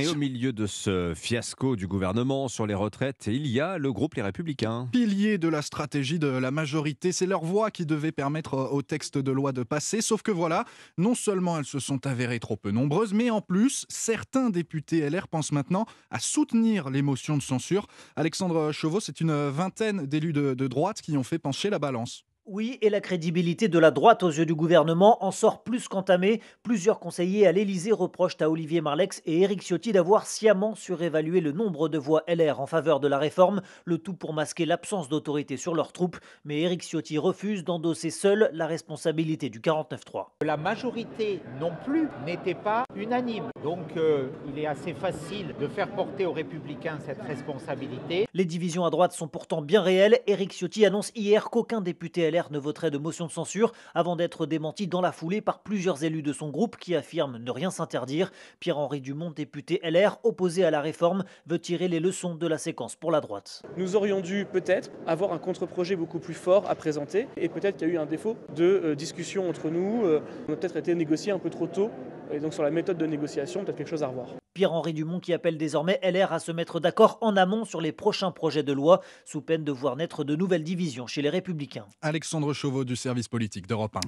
Et au milieu de ce fiasco du gouvernement sur les retraites, il y a le groupe Les Républicains. Pilier de la stratégie de la majorité, c'est leur voix qui devait permettre euh, au texte de loi de passer, sauf que voilà, non seulement elles se sont avérées trop peu nombreuses, mais en plus, certains députés LR pensent maintenant à soutenir l'émotion de censure. Alexandre Chauveau, c'est une vingtaine d'élus de droite qui ont fait pencher la balance. Oui, et la crédibilité de la droite aux yeux du gouvernement en sort plus qu'entamée. Plusieurs conseillers à l'Élysée reprochent à Olivier Marlex et Éric Ciotti d'avoir sciemment surévalué le nombre de voix LR en faveur de la réforme, le tout pour masquer l'absence d'autorité sur leurs troupes. Mais Éric Ciotti refuse d'endosser seul la responsabilité du 49-3. La majorité non plus n'était pas unanime. Donc euh, il est assez facile de faire porter aux républicains cette responsabilité. Les divisions à droite sont pourtant bien réelles. Éric Ciotti annonce hier qu'aucun député LR ne voterait de motion de censure avant d'être démenti dans la foulée par plusieurs élus de son groupe qui affirment ne rien s'interdire. Pierre-Henri Dumont, député LR, opposé à la réforme, veut tirer les leçons de la séquence pour la droite. Nous aurions dû peut-être avoir un contre-projet beaucoup plus fort à présenter et peut-être qu'il y a eu un défaut de euh, discussion entre nous. Euh, on a peut-être été négocié un peu trop tôt et donc sur la méthode de négociation, peut-être quelque chose à revoir henri Dumont qui appelle désormais LR à se mettre d'accord en amont sur les prochains projets de loi, sous peine de voir naître de nouvelles divisions chez les Républicains. Alexandre Chauveau du service politique d'Europe 1.